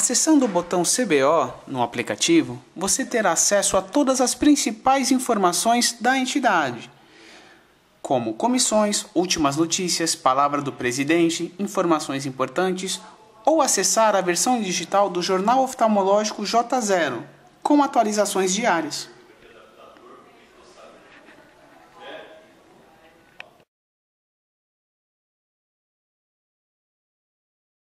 Acessando o botão CBO no aplicativo, você terá acesso a todas as principais informações da entidade, como comissões, últimas notícias, palavra do presidente, informações importantes, ou acessar a versão digital do Jornal Oftalmológico J0, com atualizações diárias.